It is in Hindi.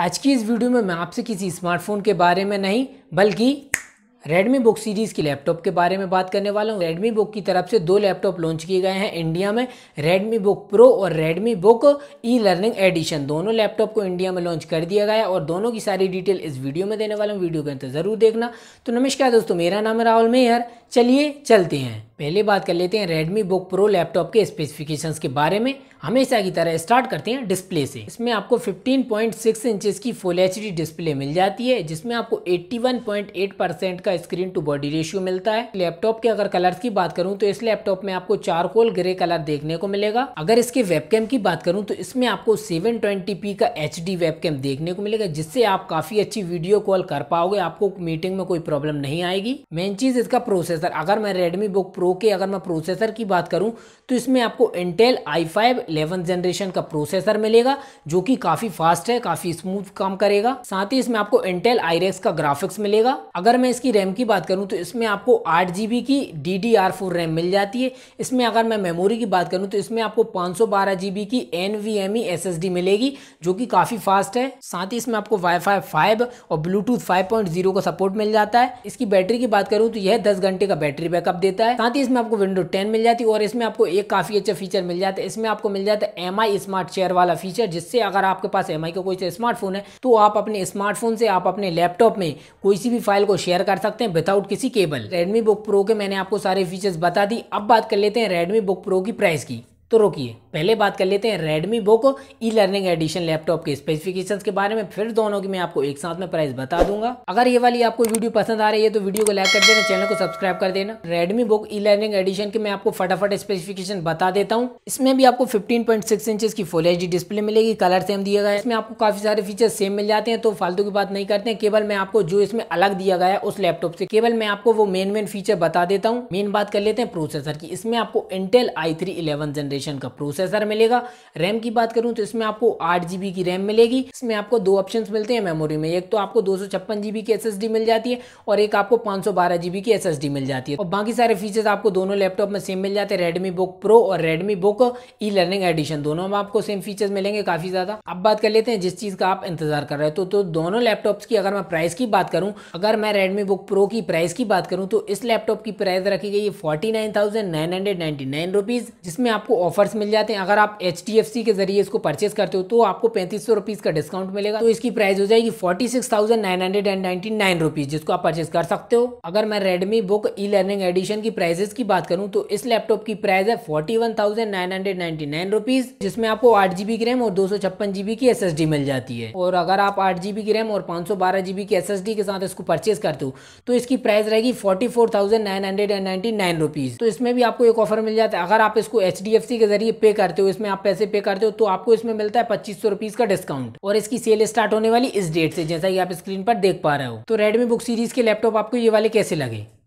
आज की इस वीडियो में मैं आपसे किसी स्मार्टफोन के बारे में नहीं बल्कि रेडमी बुक सीरीज़ की लैपटॉप के बारे में बात करने वाला हूँ रेडमी बुक की तरफ से दो लैपटॉप लॉन्च किए गए हैं इंडिया में रेडमी बुक प्रो और Redmi book e learning edition दोनों लैपटॉप को इंडिया में लॉन्च कर दिया गया और दोनों की सारी डिटेल इस वीडियो में देने वाला हूँ वीडियो के अंदर जरूर देखना तो नमस्कार दोस्तों मेरा नाम है राहुल मेहर चलिए चलते हैं पहले बात कर लेते हैं Redmi Book Pro लैपटॉप के स्पेसिफिकेशंस के बारे में हमेशा की तरह स्टार्ट करते हैं डिस्प्ले से इसमें आपको 15.6 इंचेस की फुल एच डिस्प्ले मिल जाती है जिसमें आपको 81.8 परसेंट का स्क्रीन टू बॉडी रेशियो मिलता है लैपटॉप के अगर कलर की बात करूं तो इस लैपटॉप में आपको चारकोल ग्रे कलर देखने को मिलेगा अगर इसके वेबकैम की बात करूं तो इसमें आपको सेवन का एच डी देखने को मिलेगा जिससे आप काफी अच्छी वीडियो कॉल कर पाओगे आपको मीटिंग में कोई प्रॉब्लम नहीं आएगी मेन चीज इसका प्रोसेस प्रोसेसर अगर मैं Redmi Book Pro के अगर मैं प्रोसेसर की बात करूं तो इसमें आपको Intel i5 फाइव जनरेशन का प्रोसेसर मिलेगा जो कि काफ़ी फास्ट है काफ़ी स्मूथ काम करेगा साथ ही इसमें आपको Intel आईरेक्स का ग्राफिक्स मिलेगा अगर मैं इसकी रैम की बात करूं तो इसमें आपको आठ की डी रैम मिल जाती है इसमें अगर मैं मेमोरी की बात करूँ तो इसमें आपको पाँच की एन वी e मिलेगी जो कि काफ़ी फास्ट है साथ ही इसमें आपको वाई 5 और ब्लूटूथ फाइव का सपोर्ट मिल जाता है इसकी बैटरी की बात करूं तो यह 10 घंटे का बैटरी बैकअप देता है साथ ही इसमें आपको विंडो टेन मिल जाती है और इसमें आपको एक काफी अच्छा फीचर मिल जाता है इसमें आपको मिल जाता है एम स्मार्ट चेयर वाला फीचर जिससे अगर आपके पास एम का कोई स्मार्टफोन है तो आप अपने स्मार्टफोन से आप अपने लैपटॉप में कोई सी भी फाइल को शेयर कर सकते हैं विदाउट किसी केबल रेडमी बुक प्रो के मैंने आपको सारे फीचर्स बता दी अब बात कर लेते हैं रेडमी बुक प्रो की प्राइस की तो रोकिए पहले बात कर लेते हैं Redmi Book e learning edition laptop के स्पेसिफिकेशंस के बारे में फिर दोनों की मैं आपको एक साथ में प्राइस बता दूंगा अगर ये वाली आपको वीडियो पसंद आ रही है तो वीडियो को लाइक कर देना चैनल को सब्सक्राइब कर देना Redmi book e learning edition के मैं आपको फटाफट स्पेसिफिकेशन बता देता हूँ इसमें भी आपको फिफ्टीन पॉइंट की फुल एच डिस्प्ले मिलेगी कलर सेम दिया गया है इसमें आपको काफी सारे फीचर सेम मिल जाते हैं तो फालतू की बात नहीं करते हैं केवल मैं आपको जो इसमें अलग दिया गया है उस लैपटॉप से केवल मैं आपको वो मेन मेन फीचर बता देता हूँ मेन बात कर लेते हैं प्रोसेसर की इसमें आपको Intel i three eleven generation generation का प्रोसेसर मिलेगा रैम की बात करूं तो इसमें आपको आठ जीबी की रैम मिलेगी इसमें आपको दो ऑप्शंस मिलते हैं मेमोरी में एक तो आपको दो जीबी की एस मिल जाती है और एक आपको पांच जीबी की एस मिल जाती है और बाकी सारे फीचर्स आपको दोनों लैपटॉप में सेम मिल जाते हैं रेडमी बुक प्रो और Redmi book e learning edition दोनों में आपको सेम फीचर्स मिलेंगे काफी ज्यादा अब बात कर लेते हैं जिस चीज का आप इंतजार कर रहे हो तो, तो, दोनों लैपटॉप की अगर मैं प्राइस की बात करूं अगर मैं रेडमी बुक प्रो की प्राइस की बात करूं तो इस लैपटॉप की प्राइस रखी गई है forty nine thousand nine hundred ninety nine rupees जिसमें आपको ऑफर्स मिल जाते हैं अगर आप एच के जरिए इसको परचेस करते हो तो आपको पैंतीस सौ का डिस्काउंट मिलेगा तो इसकी प्राइस हो जाएगी forty six thousand nine hundred and ninety nine rupees जिसको आप परचेस कर सकते हो अगर मैं Redmi book e learning edition की प्राइजेस की बात करूँ तो इस लैपटॉप की प्राइस है forty one thousand nine hundred ninety nine rupees जिसमें आपको आठ जीबी की रैम और दो सौ छप्पन जीबी की एस मिल जाती है और अगर आप आठ जीबी की रैम और पाँच सौ बारह जीबी की एस के साथ इसको परचेस करते हो तो इसकी प्राइस रहेगी forty four thousand nine hundred and ninety nine rupees तो इसमें भी आपको एक ऑफर मिल जाता है अगर आप इसको एच डी एफ सी के जरिए पे करते हो इसमें आप पैसे पे करते हो तो आपको इसमें मिलता है पच्चीस सौ का डिस्काउंट और इसकी सेल स्टार्ट होने वाली इस डेट से जैसा कि आप स्क्रीन पर देख पा रहे हो तो रेडमी बुक सीरीज के लैपटॉप आपको ये वाले कैसे लगे